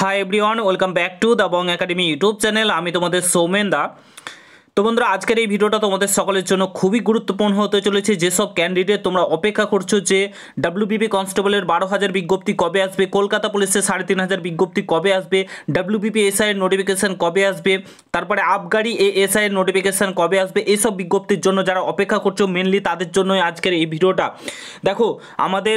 high everyone welcome back to the Bong academy YouTube channel আমি তোমাদের সৌমেন দা তো বন্ধুরা আজকের এই ভিডিওটা তোমাদের সকলের জন্য খুবই গুরুত্বপূর্ণ হতে চলেছে যেসব ক্যান্ডিডেট তোমরা অপেক্ষা করছো যে ডাব্লিউবিপি কনস্টেবলের বারো হাজার বিজ্ঞপ্তি কবে আসবে কলকাতা পুলিশের সাড়ে তিন হাজার বিজ্ঞপ্তি কবে আসবে ডাব্লিউবিপি এসআইয়ের নোটিফিকেশান কবে আসবে তারপরে আবগাড়ি এ এসআইয়ের নোটিফিকেশান কবে আসবে এইসব বিজ্ঞপ্তির জন্য যারা অপেক্ষা করছো মেনলি তাদের জন্যই আজকের এই ভিডিওটা দেখো আমাদের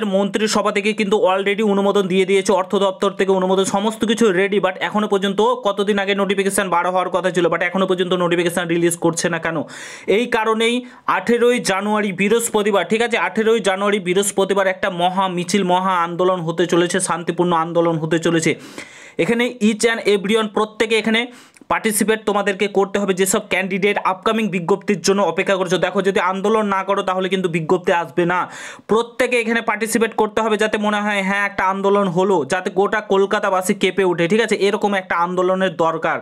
সভা থেকে কিন্তু অলরেডি অনুমোদন দিয়ে দিয়েছে অর্থ দপ্তর থেকে অনুমোদন সমস্ত কিছু রেডি বাট এখনও পর্যন্ত কতদিন আগে নোটিফিকেশান বারো হওয়ার কথা ছিল বাট এখনও পর্যন্ত নোটিফিকেশান রিলিজ রিলিজ করছে না কেন এই কারণেই আঠেরোই জানুয়ারি বৃহস্পতিবার ঠিক আছে আঠেরোই জানুয়ারি বৃহস্পতিবার একটা মহা মিছিল মহা আন্দোলন হতে চলেছে শান্তিপূর্ণ আন্দোলন হতে চলেছে এখানে ইচ অ্যান্ড এভরিওয়ান প্রত্যেকে এখানে পার্টিসিপেট তোমাদেরকে করতে হবে যেসব ক্যান্ডিডেট আপকামিং বিজ্ঞপ্তির জন্য অপেক্ষা করছো দেখো যদি আন্দোলন না করো তাহলে কিন্তু বিজ্ঞপ্তি আসবে না প্রত্যেকে এখানে পার্টিসিপেট করতে হবে যাতে মনে হয় হ্যাঁ একটা আন্দোলন হলো যাতে গোটা কলকাতাবাসী কেঁপে ওঠে ঠিক আছে এরকম একটা আন্দোলনের দরকার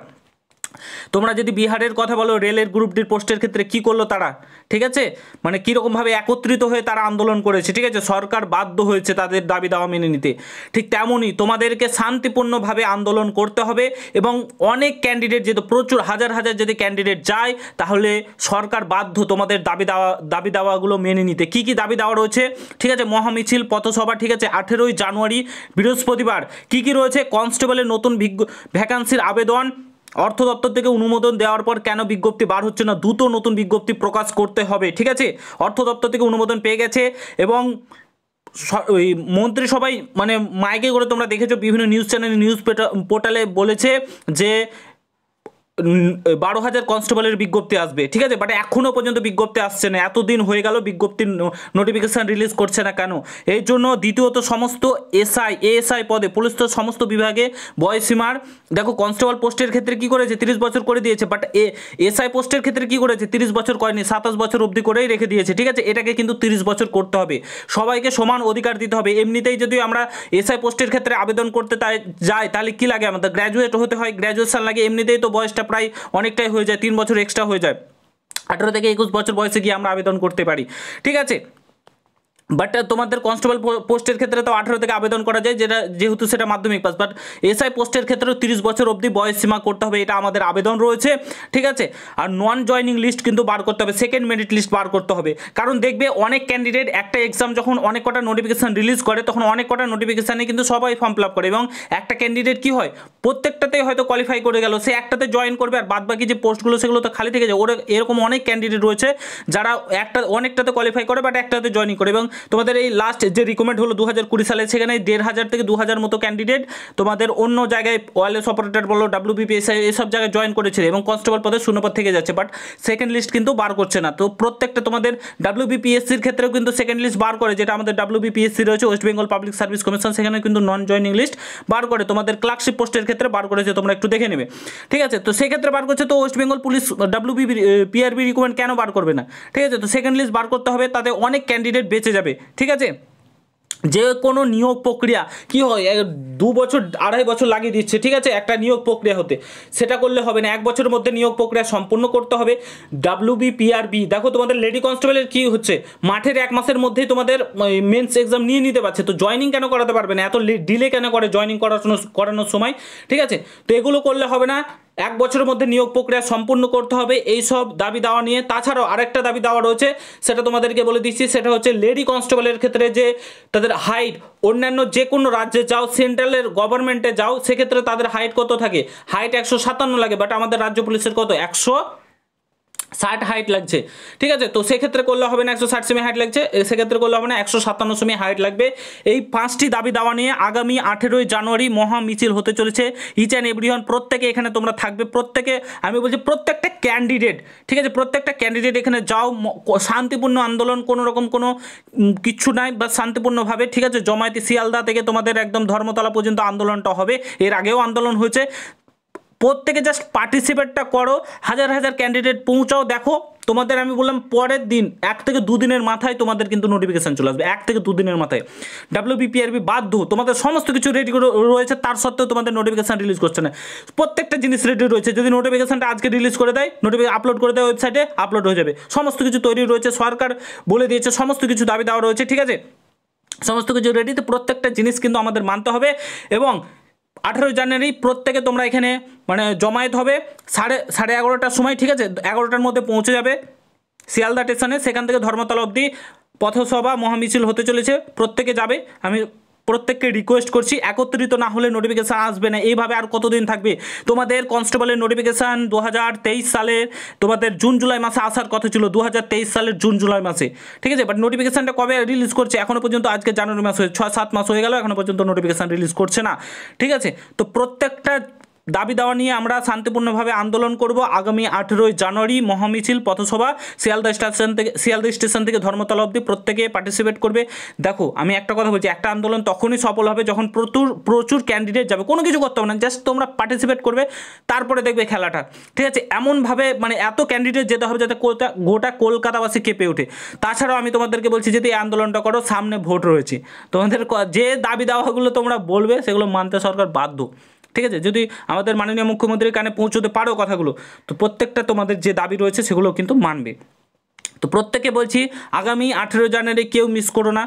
তোমরা যদি বিহারের কথা বলো রেলের গ্রুপ ডির পোস্টের ক্ষেত্রে কি করলো তারা ঠিক আছে মানে কীরকমভাবে একত্রিত হয়ে তারা আন্দোলন করেছে ঠিক আছে সরকার বাধ্য হয়েছে তাদের দাবি দাওয়া মেনে নিতে ঠিক তেমনই তোমাদেরকে শান্তিপূর্ণভাবে আন্দোলন করতে হবে এবং অনেক ক্যান্ডিডেট যেহেতু প্রচুর হাজার হাজার যদি ক্যান্ডিডেট যায় তাহলে সরকার বাধ্য তোমাদের দাবি দাওয়া দাবি দাওয়াগুলো মেনে নিতে কি কি দাবি দাওয়া রয়েছে ঠিক আছে মহামিছিল পথসভা ঠিক আছে আঠেরোই জানুয়ারি বৃহস্পতিবার কি কি রয়েছে কনস্টেবলের নতুন ভ্যাকান্সির আবেদন অর্থ দপ্তর থেকে অনুমোদন দেওয়ার পর কেন বিজ্ঞপ্তি বার হচ্ছে না দ্রুত নতুন বিজ্ঞপ্তি প্রকাশ করতে হবে ঠিক আছে অর্থ দপ্তর থেকে অনুমোদন পেয়ে গেছে এবং ওই মন্ত্রিসভায় মানে মাইকে করে তোমরা দেখেছো বিভিন্ন নিউজ চ্যানেল নিউজ পোর্টালে বলেছে যে বারো হাজার কনস্টেবলের বিজ্ঞপ্তি আসবে ঠিক আছে বাট এখনও পর্যন্ত বিজ্ঞপ্তি আসছে না এতদিন হয়ে গেল বিজ্ঞপ্তির নোটিফিকেশান রিলিজ করছে না কেন এই জন্য দ্বিতীয়ত সমস্ত এসআই এএসআই পদে পুলিশ তো সমস্ত বিভাগে বয়সীমার দেখো কনস্টেবল পোস্টের ক্ষেত্রে কি করেছে তিরিশ বছর করে দিয়েছে বাট এ এসআই পোস্টের ক্ষেত্রে কি করেছে তিরিশ বছর করেনি সাতাশ বছর অবধি করেই রেখে দিয়েছে ঠিক আছে এটাকে কিন্তু তিরিশ বছর করতে হবে সবাইকে সমান অধিকার দিতে হবে এমনিতেই যদি আমরা এসআই পোস্টের ক্ষেত্রে আবেদন করতে তাই যাই তাহলে কি লাগে আমাদের গ্র্যাজুয়েট হতে হয় গ্র্যাজুয়েশন লাগে এমনিতেই তো বয়সটা প্রায় অনেকটাই হয়ে যায় তিন বছর এক্সট্রা হয়ে যায় আঠেরো থেকে একুশ বছর বয়সে গিয়ে আমরা আবেদন করতে পারি ঠিক আছে বাট uh, তোমাদের কনস্টেবল পোস্টের ক্ষেত্রে তো আঠেরো থেকে আবেদন করা যায় যেটা যেহেতু সেটা মাধ্যমিক পাস বাট এসআই পোস্টের ক্ষেত্রেও তিরিশ বছর অবধি বয়স সীমা করতে হবে এটা আমাদের আবেদন রয়েছে ঠিক আছে আর নন জয়নিং লিস্ট কিন্তু বার করতে হবে সেকেন্ড মেরিট লিস্ট বার করতে হবে কারণ দেখবে অনেক ক্যান্ডিডেট একটা এক্সাম যখন অনেক কটা নোটিফিকেশান রিলিজ করে তখন অনেক কটা নোটিফিকেশানে কিন্তু সবাই ফর্ম ফিল করে এবং একটা ক্যান্ডিডেট কি হয় প্রত্যেকটাতেই হয়তো কোয়ালিফাই করে গেল সে একটাতে জয়েন করবে আর বাদ বাকি যে পোস্টগুলো সেগুলো তো খালি থেকে যায় ওরা এরকম অনেক ক্যান্ডিডেট রয়েছে যারা একটা অনেকটাতে কোয়ালিফাই করে বাট একটাতে জয়নিং করে এবং তোমাদের এই লাস্ট যে রিকমেন্ড হলো দু হাজার কুড়ি সালে সেখানে দেড় হাজার থেকে দু হাজার মতো ক্যান্ডিডেট তোমাদের অন্য জায়গায় ওয়ারলেস অপারেটর বলো ডাব্লিউবিপিএসআই এসব জায়গায় জয়েন করেছিল এবং কনস্টেবল পদে শূন্যপদ থেকে যাচ্ছে বাট সেকেন্ড লিস্ট কিন্তু বার করছে না তো প্রত্যেকটা তোমাদের ডাব্লিউবিপিএসসির ক্ষেত্রেও কিন্তু সেকেন্ড লিস্ট বার করে যেটা আমাদের ডাব্লিউবিপিএসসি রয়েছে West Bengal public service commission সেখানে কিন্তু নন জয়নিং লিস্ট বার করে তোমাদের ক্লার্কশিপ পোস্টের ক্ষেত্রে বার করেছে তোমরা একটু দেখে নেবে ঠিক আছে তো সেক্ষেত্রে বার করছে তো West Bengal police WB PRB recommend কেন বার করবে না ঠিক আছে তো সেকেন্ড লিস্ট বার করতে হবে তাতে অনেক ক্যান্ডিডেট বেঁচে যাবে যাবে ঠিক আছে যে কোনো নিয়োগ প্রক্রিয়া কি হয় দু বছর আড়াই বছর লাগিয়ে দিচ্ছে ঠিক আছে একটা নিয়োগ প্রক্রিয়া হতে সেটা করলে হবে না এক বছরের মধ্যে নিয়োগ প্রক্রিয়া সম্পূর্ণ করতে হবে ডাব্লিউ পিআরবি দেখো তোমাদের লেডি কনস্টেবলের কি হচ্ছে মাঠের এক মাসের মধ্যেই তোমাদের মেন্স এক্সাম নিয়ে নিতে পারছে তো জয়নিং কেন করাতে পারবে না এত ডিলে কেন করে জয়নিং করানোর করানোর সময় ঠিক আছে তো এগুলো করলে হবে না এক বছরের মধ্যে নিয়োগ প্রক্রিয়া সম্পূর্ণ করতে হবে এই সব দাবি দাওয়া নিয়ে তাছাড়াও আরেকটা দাবি দাওয়া রয়েছে সেটা তোমাদেরকে বলে দিচ্ছি সেটা হচ্ছে লেডি কনস্টেবলের ক্ষেত্রে যে তাদের হাইট অন্যান্য যে কোনো রাজ্যে যাও সেন্ট্রালের গভর্নমেন্টে যাও সেক্ষেত্রে তাদের হাইট কত থাকে হাইট একশো সাতান্ন লাগে বাট আমাদের রাজ্য পুলিশের কত একশো ষাট হাইট লাগছে ঠিক আছে তো সেক্ষেত্রে করলে হবে না একশো ষাট সেমি হাইট লাগছে সেক্ষেত্রে করলে হবে না একশো সাতান্ন সেমি হাইট লাগবে এই পাঁচটি দাবি দাওয়া নিয়ে আগামী আঠেরোই জানুয়ারি মহা মিছিল হতে চলেছে ইচ অ্যান্ড এভরিওয়ান প্রত্যেকে এখানে তোমরা থাকবে প্রত্যেকে আমি বলছি প্রত্যেকটা ক্যান্ডিডেট ঠিক আছে প্রত্যেকটা ক্যান্ডিডেট এখানে যাও শান্তিপূর্ণ আন্দোলন কোনো রকম কোনো কিচ্ছু নাই বা শান্তিপূর্ণভাবে ঠিক আছে জমায়েতে শিয়ালদা থেকে তোমাদের একদম ধর্মতলা পর্যন্ত আন্দোলনটা হবে এর আগেও আন্দোলন হয়েছে প্রত্যেকে জাস্ট পার্টিসিপেটটা করো হাজার হাজার ক্যান্ডিডেট পৌঁছাও দেখো তোমাদের আমি বললাম পরের দিন এক থেকে দুদিনের মাথায় তোমাদের কিন্তু নোটিফিকেশান চলে আসবে এক থেকে দুদিনের মাথায় ডাব্লিউবিপিআরবি বাধ্য তোমাদের সমস্ত কিছু রেডি রয়েছে তার সত্ত্বেও তোমাদের নোটিফিকেশান রিলিজ করছে না প্রত্যেকটা জিনিস রেডি রয়েছে যদি নোটিফিকেশানটা আজকে রিলিজ করে দেয় নোটিফিকেশন আপলোড করে দেয় ওয়েবসাইটে আপলোড হয়ে যাবে সমস্ত কিছু তৈরি রয়েছে সরকার বলে দিয়েছে সমস্ত কিছু দাবি দেওয়া রয়েছে ঠিক আছে সমস্ত কিছু রেডিতে প্রত্যেকটা জিনিস কিন্তু আমাদের মানতে হবে এবং আঠেরোই জানুয়ারি প্রত্যেকে তোমরা এখানে মানে জমায়েত হবে সাড়ে সাড়ে এগারোটার সময় ঠিক আছে এগারোটার মধ্যে পৌঁছে যাবে শিয়ালদা স্টেশনে সেখান থেকে ধর্মতলা অবধি পথসভা মহামিছিল হতে চলেছে প্রত্যেকে যাবে আমি প্রত্যেককে রিকোয়েস্ট করছি একত্রিত না হলে নোটিফিকেশান আসবে না এইভাবে আর কতদিন থাকবে তোমাদের কনস্টেবলের নোটিফিকেশান দু সালের তোমাদের জুন জুলাই মাসে আসার কথা ছিল দু সালের জুন জুলাই মাসে ঠিক আছে বাট নোটিফিকেশানটা কবে রিলিজ করছে এখনও পর্যন্ত আজকে জানুয়ারি মাস হয়ে ছয় সাত মাস হয়ে গেল এখনও পর্যন্ত নোটিফিকেশান রিলিজ করছে না ঠিক আছে তো প্রত্যেকটা দাবি দাওয়া নিয়ে আমরা শান্তিপূর্ণভাবে আন্দোলন করব আগামী আঠেরোই জানুয়ারি মহামিছিল পথসভা শিয়ালদা স্টেশন থেকে শিয়ালদা স্টেশন থেকে ধর্মতলা অবধি প্রত্যেকে পার্টিসিপেট করবে দেখো আমি একটা কথা বলছি একটা আন্দোলন তখনই সফল হবে যখন প্রচুর প্রচুর ক্যান্ডিডেট যাবে কোনো কিছু করতে হবে না জাস্ট তোমরা পার্টিসিপেট করবে তারপরে দেখবে খেলাটা ঠিক আছে এমনভাবে মানে এত ক্যান্ডিডেট যেতে হবে যাতে গোটা কলকাতাবাসী কেঁপে ওঠে তাছাড়াও আমি তোমাদেরকে বলছি যদি এই আন্দোলনটা করো সামনে ভোট রয়েছে তোমাদের যে দাবি দাওয়াগুলো তোমরা বলবে সেগুলো মানতে সরকার বাধ্য ঠিক আছে যদি আমাদের মাননীয় মুখ্যমন্ত্রীর কানে পৌঁছতে পারো কথাগুলো তো প্রত্যেকটা তোমাদের যে দাবি রয়েছে সেগুলো কিন্তু মানবে তো প্রত্যেকে বলছি আগামী আঠেরো জানুয়ারি কেউ মিস করো না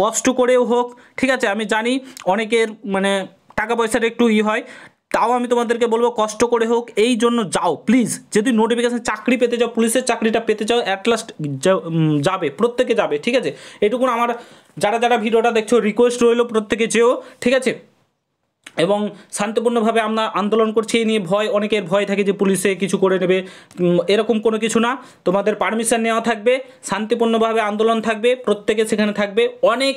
কষ্ট করেও হোক ঠিক আছে আমি জানি অনেকের মানে টাকা পয়সার একটু ই হয় তাও আমি তোমাদেরকে বলবো কষ্ট করে হোক এই জন্য যাও প্লিজ যদি নোটিফিকেশান চাকরি পেতে যাও পুলিশের চাকরিটা পেতে চাও অ্যাট লাস্ট যাবে প্রত্যেকে যাবে ঠিক আছে এটুকুন আমার যারা যারা ভিডিওটা দেখছো রিকোয়েস্ট রইলো প্রত্যেকে যেও ঠিক আছে এবং শান্তিপূর্ণভাবে আমরা আন্দোলন করছি এই নিয়ে ভয় অনেকের ভয় থাকে যে পুলিশে কিছু করে নেবে এরকম কোনো কিছু না তোমাদের পারমিশন নেওয়া থাকবে শান্তিপূর্ণভাবে আন্দোলন থাকবে প্রত্যেকে সেখানে থাকবে অনেক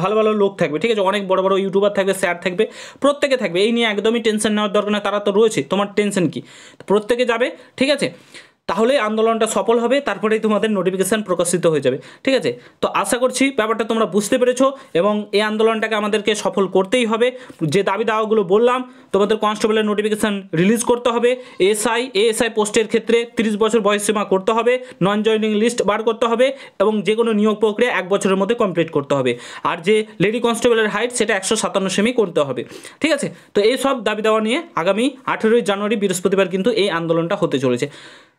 ভালো ভালো লোক থাকবে ঠিক আছে অনেক বড় বড় ইউটিউবার থাকবে স্যার থাকবে প্রত্যেকে থাকবে এই নিয়ে একদমই টেনশন নেওয়ার দরকার না তারা তো রয়েছে তোমার টেনশন কি প্রত্যেকে যাবে ঠিক আছে তাহলে আন্দোলনটা সফল হবে তারপরেই তোমাদের নোটিফিকেশান প্রকাশিত হয়ে যাবে ঠিক আছে তো আশা করছি ব্যাপারটা তোমরা বুঝতে পেরেছো এবং এই আন্দোলনটাকে আমাদেরকে সফল করতেই হবে যে দাবি দাওয়াগুলো বললাম তোমাদের কনস্টেবলের নোটিফিকেশান রিলিজ করতে হবে এসআই এএসআই পোস্টের ক্ষেত্রে 30 বছর বয়সসীমা করতে হবে নন জয়নিং লিস্ট বার করতে হবে এবং যে কোনো নিয়োগ প্রক্রিয়া এক বছরের মধ্যে কমপ্লিট করতে হবে আর যে লেডি কনস্টেবলের হাইট সেটা একশো সাতান্ন সেমি করতে হবে ঠিক আছে তো এই সব দাবি দাওয়া নিয়ে আগামী আঠেরোই জানুয়ারি বৃহস্পতিবার কিন্তু এই আন্দোলনটা হতে চলেছে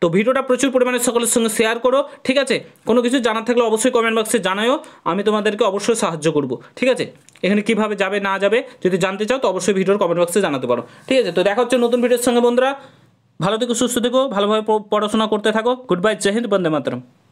তো ভিডিওটা প্রচুর পরিমাণে সকলের সঙ্গে শেয়ার করো ঠিক আছে কোনো কিছু জানার থাকলে অবশ্যই কমেন্ট বক্সে জানায়ও আমি তোমাদেরকে অবশ্যই সাহায্য করব ঠিক আছে এখানে কিভাবে যাবে না যাবে যদি জানতে চাও তো অবশ্যই ভিডিওর কমেন্ট বক্সে জানাতে পারো ঠিক আছে তো দেখা হচ্ছে নতুন ভিডিওর সঙ্গে বন্ধুরা ভালো থেকো সুস্থ থেকো ভালোভাবে পড়াশোনা করতে থাকো গুড বাই জয় হিন্দ বন্দে মাতরম